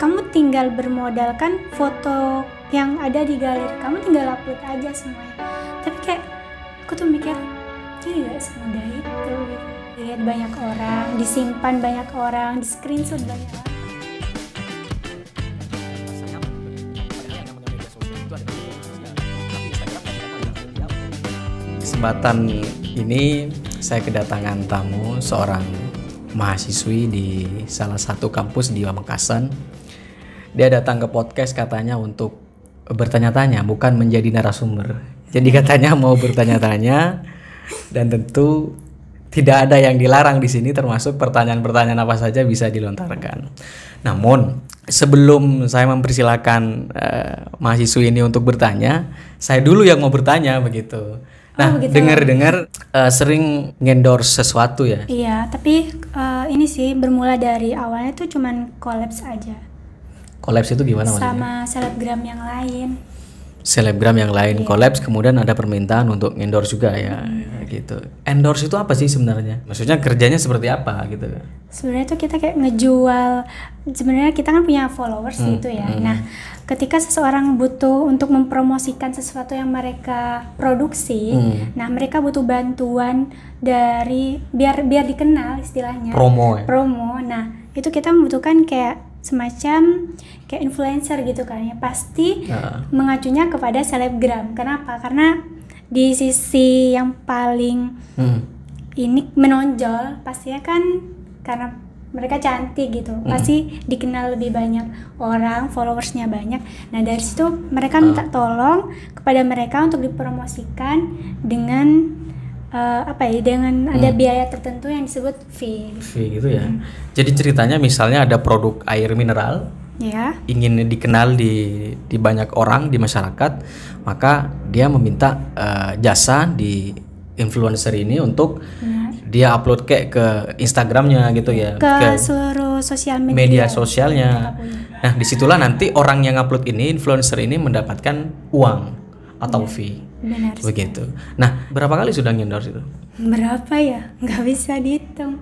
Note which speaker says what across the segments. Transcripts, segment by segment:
Speaker 1: kamu tinggal bermodalkan foto yang ada di galeri kamu tinggal upload aja semuanya tapi kayak aku tuh mikir ini gak semudah itu lihat banyak orang disimpan banyak orang di screenshot banyak orang
Speaker 2: kesempatan ini saya kedatangan tamu seorang mahasiswi di salah satu kampus di Pamekasan dia datang ke podcast katanya untuk bertanya-tanya bukan menjadi narasumber jadi katanya mau bertanya-tanya dan tentu tidak ada yang dilarang di sini termasuk pertanyaan-pertanyaan apa saja bisa dilontarkan. Namun sebelum saya mempersilahkan uh, mahasiswi ini untuk bertanya, saya dulu yang mau bertanya begitu. Oh, nah, oh, dengar-dengar uh, sering ngendor sesuatu ya?
Speaker 1: Iya, tapi uh, ini sih bermula dari awalnya tuh cuman kolaps aja.
Speaker 2: Kolaps itu gimana maksudnya? Sama
Speaker 1: selebgram yang lain.
Speaker 2: Selebgram yang lain yeah. Iya. kemudian ada permintaan untuk endorse juga ya mm. gitu. Endorse itu apa sih sebenarnya? Maksudnya kerjanya seperti apa gitu
Speaker 1: Sebenarnya itu kita kayak ngejual sebenarnya kita kan punya followers hmm. gitu ya. Hmm. Nah, ketika seseorang butuh untuk mempromosikan sesuatu yang mereka produksi, hmm. nah mereka butuh bantuan dari biar biar dikenal istilahnya. Promo. Ya? Promo. Nah, itu kita membutuhkan kayak semacam kayak influencer gitu kan ya pasti nah. mengacunya kepada selebgram kenapa karena di sisi yang paling hmm. ini menonjol pastinya kan karena mereka cantik gitu hmm. pasti dikenal lebih banyak orang followersnya banyak nah dari situ mereka minta ah. tolong kepada mereka untuk dipromosikan dengan uh, apa ya dengan ada hmm. biaya tertentu yang disebut fee. Fee
Speaker 2: gitu ya. Hmm. Jadi ceritanya misalnya ada produk air mineral ya. ingin dikenal di di banyak orang di masyarakat, maka dia meminta uh, jasa di influencer ini untuk yeah. dia upload kayak ke Instagramnya gitu ya ke, ke
Speaker 1: seluruh sosial media media
Speaker 2: sosialnya. Nah disitulah nanti orang yang upload ini influencer ini mendapatkan uang atau yeah. fee Benar. Begitu. Sekali. Nah, berapa kali sudah ngendor itu?
Speaker 1: Berapa ya? Gak bisa dihitung.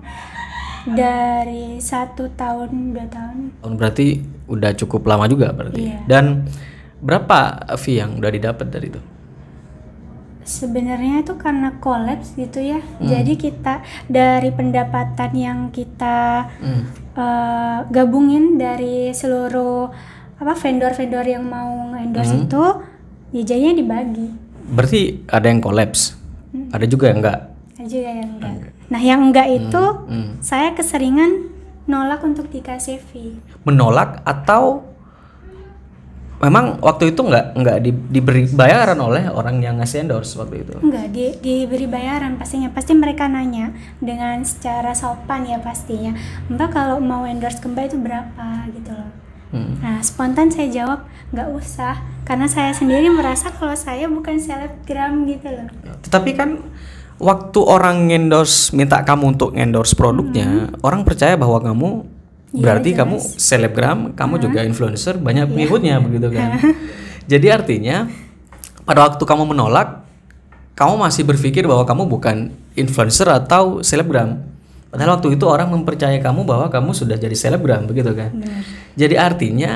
Speaker 1: Dari satu tahun dua tahun.
Speaker 2: Tahun oh, berarti udah cukup lama juga berarti. Ya? Iya. Dan berapa fee yang udah didapat dari itu?
Speaker 1: sebenarnya itu karena kolaps gitu ya. Hmm. Jadi kita dari pendapatan yang kita hmm. uh, gabungin dari seluruh apa vendor-vendor yang mau endorse hmm. itu ya jadinya dibagi
Speaker 2: berarti ada yang kolaps hmm. ada juga yang enggak
Speaker 1: ada juga yang enggak, nah yang enggak hmm, itu hmm. Hmm. saya keseringan nolak untuk dikasih fee
Speaker 2: menolak atau memang waktu itu enggak enggak di, diberi bayaran oleh orang yang ngasih endorse waktu itu Enggak,
Speaker 1: di, diberi bayaran pastinya pasti mereka nanya dengan secara sopan ya pastinya mbak kalau mau endorse kembali itu berapa gitu loh hmm. nah spontan saya jawab enggak usah karena saya sendiri merasa kalau saya bukan selebgram gitu loh ya,
Speaker 2: tetapi kan waktu orang endorse minta kamu untuk endorse produknya hmm. orang percaya bahwa kamu
Speaker 1: iya, berarti jelas. kamu
Speaker 2: selebgram kamu hmm. juga influencer banyak iya. pengikutnya begitu kan jadi artinya pada waktu kamu menolak kamu masih berpikir bahwa kamu bukan influencer atau selebgram padahal waktu itu orang mempercayai kamu bahwa kamu sudah jadi selebgram begitu kan Benar. jadi artinya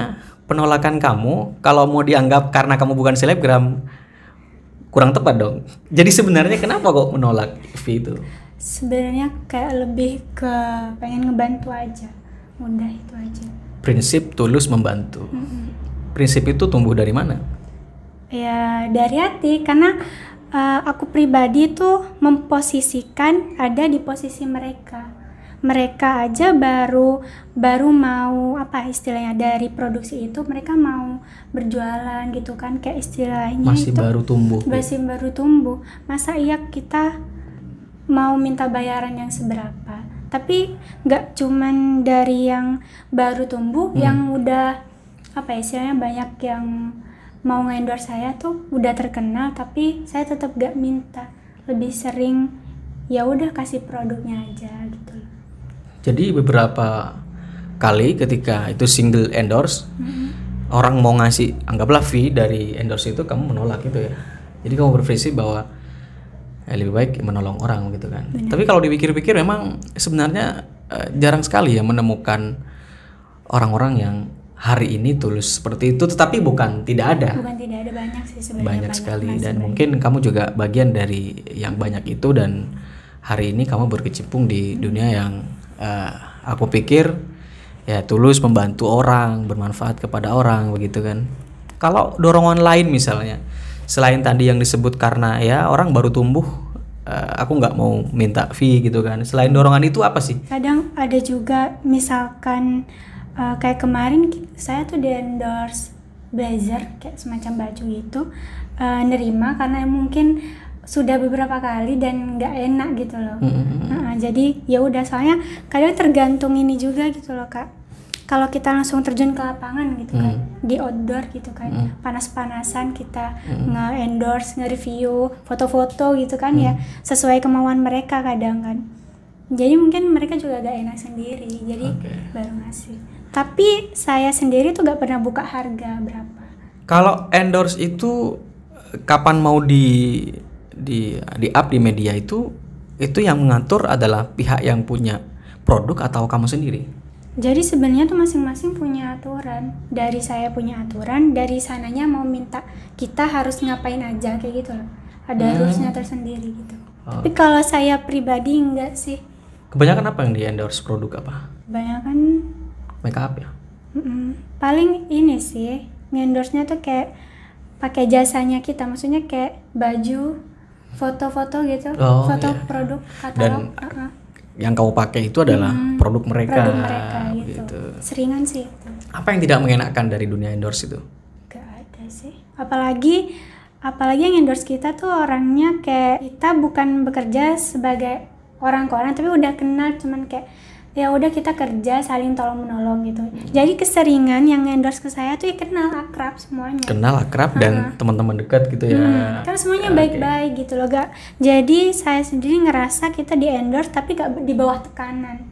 Speaker 2: penolakan kamu kalau mau dianggap karena kamu bukan selebgram kurang tepat dong. Jadi sebenarnya kenapa kok menolak V itu?
Speaker 1: Sebenarnya kayak lebih ke pengen ngebantu aja, mudah itu aja.
Speaker 2: Prinsip tulus membantu. Mm -hmm. Prinsip itu tumbuh dari mana?
Speaker 1: Ya dari hati karena uh, aku pribadi tuh memposisikan ada di posisi mereka mereka aja baru baru mau apa istilahnya dari produksi itu mereka mau berjualan gitu kan kayak istilahnya masih itu, baru
Speaker 2: tumbuh ya? masih
Speaker 1: baru tumbuh masa iya kita mau minta bayaran yang seberapa tapi nggak cuman dari yang baru tumbuh hmm. yang udah apa istilahnya banyak yang mau endorse saya tuh udah terkenal tapi saya tetap gak minta lebih sering ya udah kasih produknya aja gitu.
Speaker 2: Jadi beberapa kali ketika itu single endorse, mm-hmm. orang mau ngasih anggaplah fee dari endorse itu kamu menolak gitu ya. Jadi kamu berprinsip bahwa eh, lebih baik menolong orang gitu kan. Benar. Tapi kalau dipikir-pikir memang sebenarnya eh, jarang sekali ya menemukan orang-orang yang hari ini tulus seperti itu tetapi bukan tidak ada. Bukan
Speaker 1: tidak ada banyak sih sebenarnya. Banyak, banyak sekali dan banyak. mungkin
Speaker 2: kamu juga bagian dari yang banyak itu dan hari ini kamu berkecimpung di dunia yang uh, aku pikir ya tulus membantu orang bermanfaat kepada orang begitu kan kalau dorongan lain misalnya selain tadi yang disebut karena ya orang baru tumbuh eh, aku nggak mau minta fee gitu kan selain dorongan itu apa sih
Speaker 1: kadang ada juga misalkan uh, kayak kemarin saya tuh di endorse blazer kayak semacam baju itu uh, nerima karena mungkin sudah beberapa kali dan nggak enak gitu loh. Mm-hmm. Nah, jadi ya udah soalnya kadang tergantung ini juga gitu loh kak. Kalau kita langsung terjun ke lapangan gitu kan, mm di outdoor gitu kan, mm panas-panasan kita mm nge-endorse, nge-review, foto-foto gitu kan mm ya, hmm. sesuai kemauan mereka kadang kan. Jadi mungkin mereka juga gak enak sendiri, jadi okay. baru ngasih. Tapi saya sendiri tuh gak pernah buka harga berapa.
Speaker 2: Kalau endorse itu kapan mau di di di up di media itu itu yang mengatur adalah pihak yang punya produk atau kamu sendiri.
Speaker 1: Jadi sebenarnya tuh masing-masing punya aturan. Dari saya punya aturan, dari sananya mau minta kita harus ngapain aja kayak gitu loh. Ada hmm. rulesnya tersendiri gitu. Oh. Tapi kalau saya pribadi enggak sih.
Speaker 2: Kebanyakan apa yang di endorse produk apa? Kebanyakan make up ya.
Speaker 1: Mm -mm. Paling ini sih, endorse-nya tuh kayak pakai jasanya kita, maksudnya kayak baju, foto-foto gitu oh, foto iya. produk katalog dan uh huh
Speaker 2: yang kamu pakai itu adalah hmm, produk mereka, produk mereka gitu. gitu
Speaker 1: seringan sih itu.
Speaker 2: apa yang tidak mengenakan dari dunia endorse itu
Speaker 1: gak ada sih apalagi apalagi yang endorse kita tuh orangnya kayak kita bukan bekerja sebagai orang ke orang tapi udah kenal cuman kayak ya udah kita kerja saling tolong menolong gitu jadi keseringan yang endorse ke saya tuh ya kenal akrab semuanya kenal akrab dan uh -huh.
Speaker 2: teman-teman dekat gitu ya hmm, kan
Speaker 1: semuanya ya, baik-baik okay. gitu loh gak jadi saya sendiri ngerasa kita di endorse tapi gak di bawah tekanan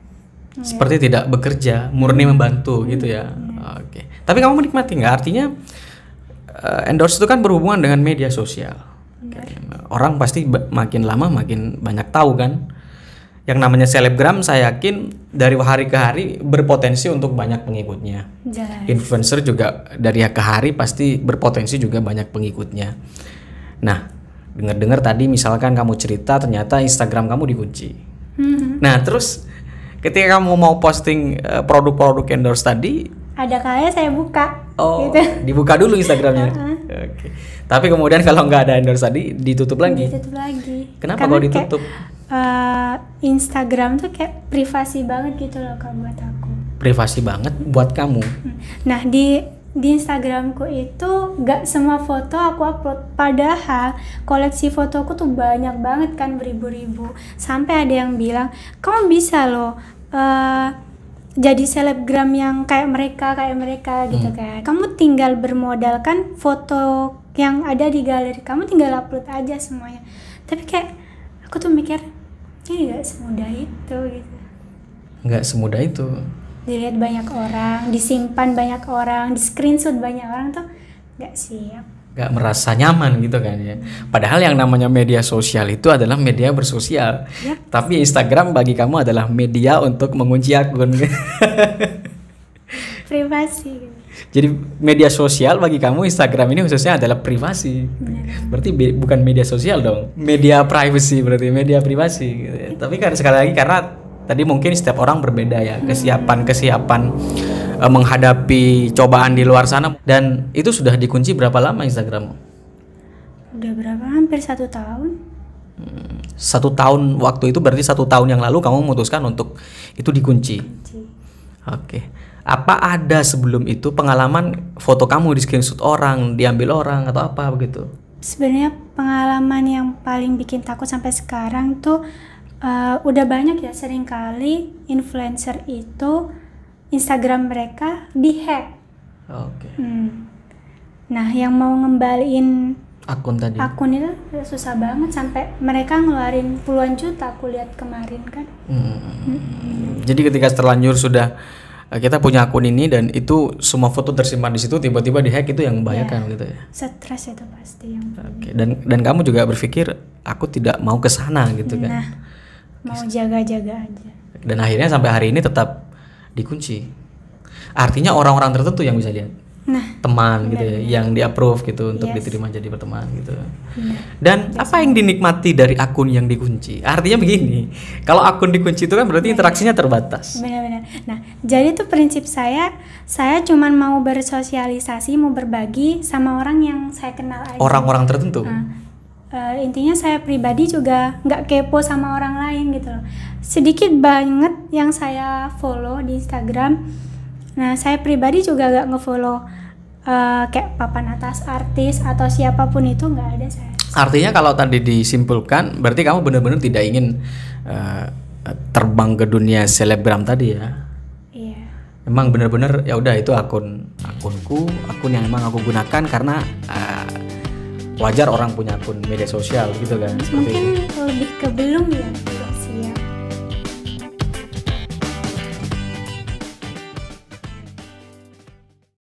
Speaker 1: hmm.
Speaker 2: seperti gitu. tidak bekerja murni hmm. membantu hmm. gitu ya hmm. Iya. oke okay. tapi kamu menikmati nggak artinya eh, endorse itu kan berhubungan dengan media sosial okay. orang pasti makin lama makin banyak tahu kan yang namanya selebgram saya yakin dari hari ke hari berpotensi untuk banyak pengikutnya. Jelas. Influencer juga dari hari ke hari pasti berpotensi juga banyak pengikutnya. Nah, dengar-dengar tadi misalkan kamu cerita ternyata Instagram kamu dikunci. Hmm. Nah, terus ketika kamu mau posting eh, produk-produk endorse tadi,
Speaker 1: ada kalanya saya buka. Oh, gitu.
Speaker 2: dibuka dulu Instagramnya. Oke. Tapi kemudian kalau nggak ada endorse tadi ditutup lagi. Ditutup
Speaker 1: lagi. Kenapa kalau ditutup? uh, Instagram tuh kayak privasi banget gitu loh kak buat aku
Speaker 2: privasi banget buat kamu hmm.
Speaker 1: nah di di Instagramku itu gak semua foto aku upload padahal koleksi fotoku tuh banyak banget kan beribu-ribu sampai ada yang bilang kamu bisa loh uh, jadi selebgram yang kayak mereka kayak mereka gitu hmm. kan kamu tinggal bermodalkan foto yang ada di galeri kamu tinggal upload aja semuanya tapi kayak aku tuh mikir mungkin iya, nggak semudah itu gitu
Speaker 2: nggak semudah itu
Speaker 1: dilihat banyak orang disimpan banyak orang di screenshot banyak orang tuh nggak siap
Speaker 2: nggak merasa nyaman gitu kan ya padahal yang namanya media sosial itu adalah media bersosial ya. tapi Instagram bagi kamu adalah media untuk mengunci akun
Speaker 1: privasi gitu
Speaker 2: jadi media sosial bagi kamu Instagram ini khususnya adalah privasi. Benar. Berarti bukan media sosial dong. Media privacy berarti media privasi. Gitu ya. Tapi kan sekali lagi karena tadi mungkin setiap orang berbeda ya hmm. kesiapan kesiapan uh, menghadapi cobaan di luar sana dan itu sudah dikunci berapa lama Instagram?
Speaker 1: Udah berapa? Hampir satu tahun
Speaker 2: hmm, satu tahun waktu itu berarti satu tahun yang lalu kamu memutuskan untuk itu dikunci. Oke, okay apa ada sebelum itu pengalaman foto kamu di screenshot orang diambil orang atau apa begitu
Speaker 1: sebenarnya pengalaman yang paling bikin takut sampai sekarang tuh uh, udah banyak ya seringkali influencer itu Instagram mereka dihack oke okay. hmm. nah yang mau ngembalin
Speaker 2: akun tadi akun
Speaker 1: itu susah banget sampai mereka ngeluarin puluhan juta aku lihat kemarin kan
Speaker 2: hmm. Hmm. jadi ketika terlanjur sudah kita punya akun ini dan itu semua foto tersimpan di situ tiba-tiba dihack itu yang membahayakan ya, gitu ya.
Speaker 1: Stres itu pasti yang. Oke, dan
Speaker 2: dan kamu juga berpikir aku tidak mau ke sana gitu kan. nah, kan.
Speaker 1: mau jaga-jaga aja.
Speaker 2: Dan akhirnya sampai hari ini tetap dikunci. Artinya orang-orang tertentu yang bisa lihat nah, teman gitu ya, yang di approve gitu untuk diterima jadi berteman gitu. Ya, Dan yes. apa yang dinikmati dari akun yang dikunci? Artinya begini, kalau akun dikunci itu kan berarti interaksinya terbatas.
Speaker 1: Benar-benar. Nah, jadi tuh prinsip saya, saya cuma mau bersosialisasi, mau berbagi sama orang yang saya kenal aja.
Speaker 2: Orang-orang tertentu. Nah,
Speaker 1: uh, intinya saya pribadi juga nggak kepo sama orang lain gitu loh sedikit banget yang saya follow di Instagram Nah, saya pribadi juga gak ngefollow uh, kayak papan atas artis atau siapapun itu nggak ada saya.
Speaker 2: Artinya kalau tadi disimpulkan, berarti kamu benar-benar tidak ingin uh, terbang ke dunia selebgram tadi ya? Iya. Emang benar-benar ya udah itu akun akunku, akun yang emang aku gunakan karena uh, wajar orang punya akun media sosial gitu kan? Mungkin
Speaker 1: lebih ke belum ya